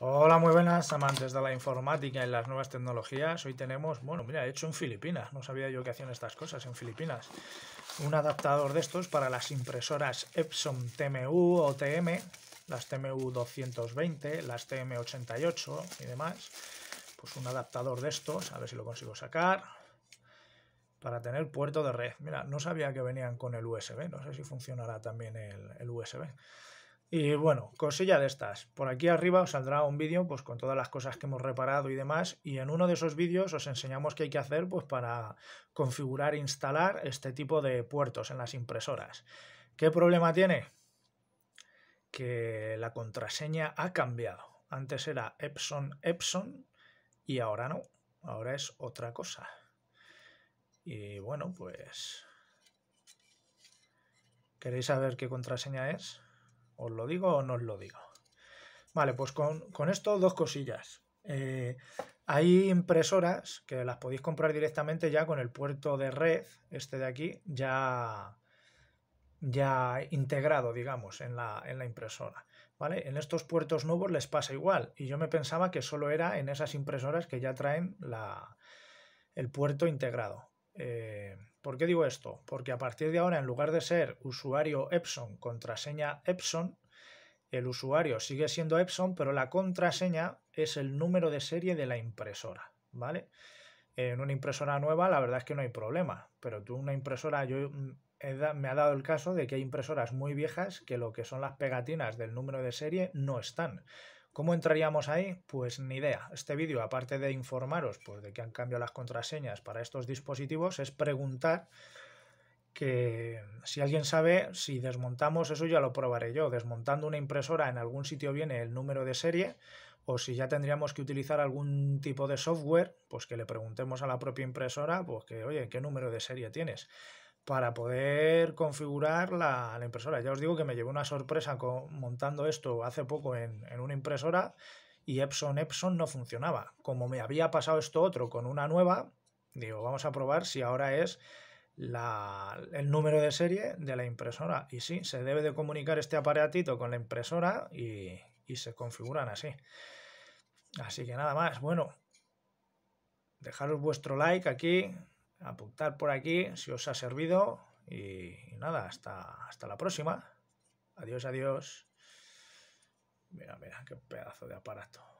Hola, muy buenas amantes de la informática y las nuevas tecnologías. Hoy tenemos, bueno, mira, he hecho en Filipinas, no sabía yo que hacían estas cosas en Filipinas. Un adaptador de estos para las impresoras Epson TMU o TM, las TMU 220, las TM 88 y demás. Pues un adaptador de estos, a ver si lo consigo sacar, para tener puerto de red. Mira, no sabía que venían con el USB, no sé si funcionará también el USB. Y bueno, cosilla de estas. Por aquí arriba os saldrá un vídeo pues, con todas las cosas que hemos reparado y demás. Y en uno de esos vídeos os enseñamos qué hay que hacer pues, para configurar e instalar este tipo de puertos en las impresoras. ¿Qué problema tiene? Que la contraseña ha cambiado. Antes era Epson Epson y ahora no. Ahora es otra cosa. Y bueno, pues... ¿Queréis saber qué contraseña es? ¿Os lo digo o no os lo digo? Vale, pues con, esto dos cosillas. Eh, hay impresoras que las podéis comprar directamente ya con el puerto de red, este de aquí, ya, ya integrado, digamos, en la, impresora. ¿Vale? En estos puertos nuevos les pasa igual. Y yo me pensaba que solo era en esas impresoras que ya traen la, el puerto integrado. Eh, ¿Por qué digo esto? Porque a partir de ahora, en lugar de ser usuario Epson, contraseña Epson, el usuario sigue siendo Epson, pero la contraseña es el número de serie de la impresora, ¿vale? En una impresora nueva, la verdad es que no hay problema, pero tú una impresora, yo mm, me ha dado el caso de que hay impresoras muy viejas que lo que son las pegatinas del número de serie no están. ¿Cómo entraríamos ahí? Pues ni idea. Este vídeo, aparte de informaros pues, de que han cambiado las contraseñas para estos dispositivos, es preguntar que si alguien sabe, si desmontamos, eso ya lo probaré yo, desmontando una impresora en algún sitio viene el número de serie, o si ya tendríamos que utilizar algún tipo de software, pues que le preguntemos a la propia impresora, pues que, oye, ¿qué número de serie tienes? para poder configurar la, impresora. Ya os digo que me llevé una sorpresa con, montando esto hace poco en, una impresora y Epson Epson no funcionaba. Como me había pasado esto otro con una nueva, digo, vamos a probar si ahora es el número de serie de la impresora. Y sí, se debe de comunicar este aparatito con la impresora y, y se configuran así. Así que nada más, bueno, dejaros vuestro like aquí, apuntar por aquí si os ha servido y, nada, hasta, hasta la próxima. Adiós, adiós. Mira, mira, qué pedazo de aparato.